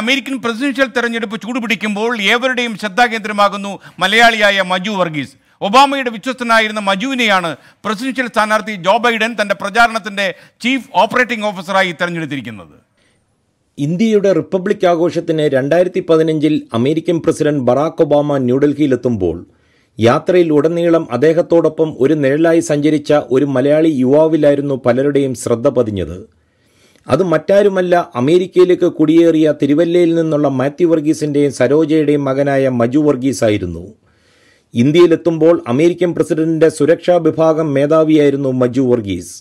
American presidential തെരഞ്ഞെടുപ്പ് ചൂടുപിടിക്കുമ്പോൾ ഏവരുടെയും ശ്രദ്ധാകേന്ദ്രമാകുന്നു മലയാളിയായ മജു വർഗീസ് ഒബാമയുടെ വിശ്വസ്തനായിരുന്ന മജുവിനെയാണ് പ്രസിഡൻഷ്യൽ സ്ഥാനാർത്ഥി ജോ ബൈഡൻ തൻ്റെ പ്രചാരണത്തിൻ്റെ ചീഫ് ഓപ്പറേറ്റിംഗ് ഓഫീസറായി തെരഞ്ഞെടുത്തിരിക്കുന്നത് ഇന്ത്യയുടെ റിപ്പബ്ലിക് ആഘോഷത്തിന് രണ്ടായിരത്തി പതിനഞ്ചിൽ അമേരിക്കൻ പ്രസിഡന്റ് ബറാക് ഒബാമ ന്യൂഡൽഹിയിലെത്തുമ്പോൾ യാത്രയിൽ ഉടനീളം അദ്ദേഹത്തോടൊപ്പം ഒരു നിഴലായി സഞ്ചരിച്ച ഒരു മലയാളി യുവാവിലായിരുന്നു പലരുടെയും ശ്രദ്ധ പതിഞ്ഞത് അത് മറ്റാരുമല്ല അമേരിക്കയിലേക്ക് കുടിയേറിയ തിരുവല്ലയിൽ നിന്നുള്ള മാത്യു വർഗീസിൻ്റെയും സരോജയുടെയും മകനായ മജു വർഗീസ് ആയിരുന്നു ഇന്ത്യയിലെത്തുമ്പോൾ അമേരിക്കൻ പ്രസിഡന്റിന്റെ സുരക്ഷാ വിഭാഗം മേധാവിയായിരുന്നു മജു വർഗീസ്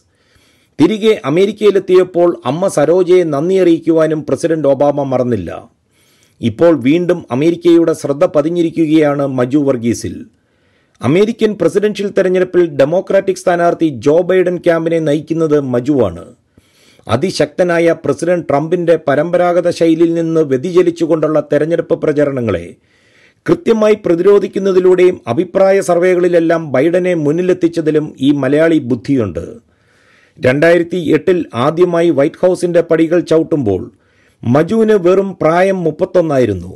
തിരികെ അമേരിക്കയിലെത്തിയപ്പോൾ അമ്മ സരോജയെ നന്ദി അറിയിക്കുവാനും പ്രസിഡന്റ് ഒബാമ മറന്നില്ല ഇപ്പോൾ വീണ്ടും അമേരിക്കയുടെ ശ്രദ്ധ പതിഞ്ഞിരിക്കുകയാണ് മജു വർഗീസിൽ അമേരിക്കൻ പ്രസിഡൻഷ്യൽ തെരഞ്ഞെടുപ്പിൽ ഡെമോക്രാറ്റിക് സ്ഥാനാർത്ഥി ജോ ബൈഡൻ ക്യാമ്പിനെ നയിക്കുന്നത് മജുവാണ് അതിശക്തനായ പ്രസിഡന്റ് ട്രംപിൻ്റെ പരമ്പരാഗത ശൈലിയിൽ നിന്ന് വ്യതിചലിച്ചുകൊണ്ടുള്ള തെരഞ്ഞെടുപ്പ് പ്രചരണങ്ങളെ കൃത്യമായി പ്രതിരോധിക്കുന്നതിലൂടെയും അഭിപ്രായ സർവേകളിലെല്ലാം ബൈഡനെ മുന്നിലെത്തിച്ചതിലും ഈ മലയാളി ബുദ്ധിയുണ്ട് രണ്ടായിരത്തി എട്ടിൽ ആദ്യമായി വൈറ്റ് ഹൗസിൻ്റെ പടികൾ ചവിട്ടുമ്പോൾ മജുവിന് വെറും പ്രായം മുപ്പത്തൊന്നായിരുന്നു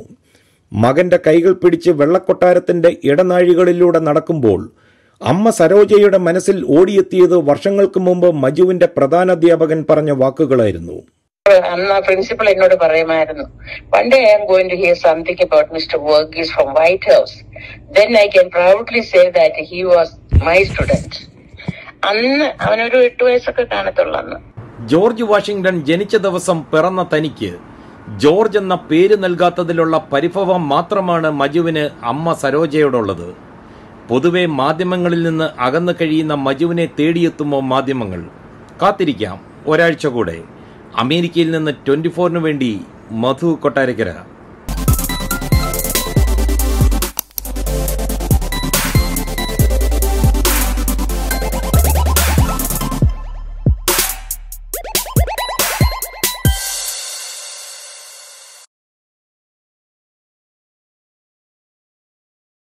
മകന്റെ കൈകൾ പിടിച്ച് വെള്ളക്കൊട്ടാരത്തിൻ്റെ ഇടനാഴികളിലൂടെ നടക്കുമ്പോൾ അമ്മ സരോജയുടെ മനസ്സിൽ ഓടിയെത്തിയത് വർഷങ്ങൾക്ക് മുമ്പ് മജുവിന്റെ അധ്യാപകൻ പറഞ്ഞ വാക്കുകളായിരുന്നു അമ്മ പ്രിൻസിപ്പൾ എന്നോട് പറയുമായിരുന്നു പണ്ട് I am going to hear something about mister is from white house then I can proudly say that he was my student അന്ന് അവനൊരു എട്ട് വയസ്സൊക്കെ കാണത്തുള്ള ജോർജ് വാഷിംഗ്ടൺ ജനിച്ച ദിവസം പിറന്ന തനിക്ക് ജോർജ് എന്ന പേര് നൽകാത്തതിലുള്ള പരിഭവം മാത്രമാണ് മജുവിന് അമ്മ സരോജയോടുള്ളത് പൊതുവെ മാധ്യമങ്ങളിൽ നിന്ന് അകന്നു കഴിയുന്ന മജുവിനെ തേടിയെത്തുമോ മാധ്യമങ്ങൾ കാത്തിരിക്കാം ഒരാഴ്ച കൂടെ അമേരിക്കയിൽ നിന്ന് ട്വൻറ്റി ഫോറിനു വേണ്ടി മധു കൊട്ടാരക്കര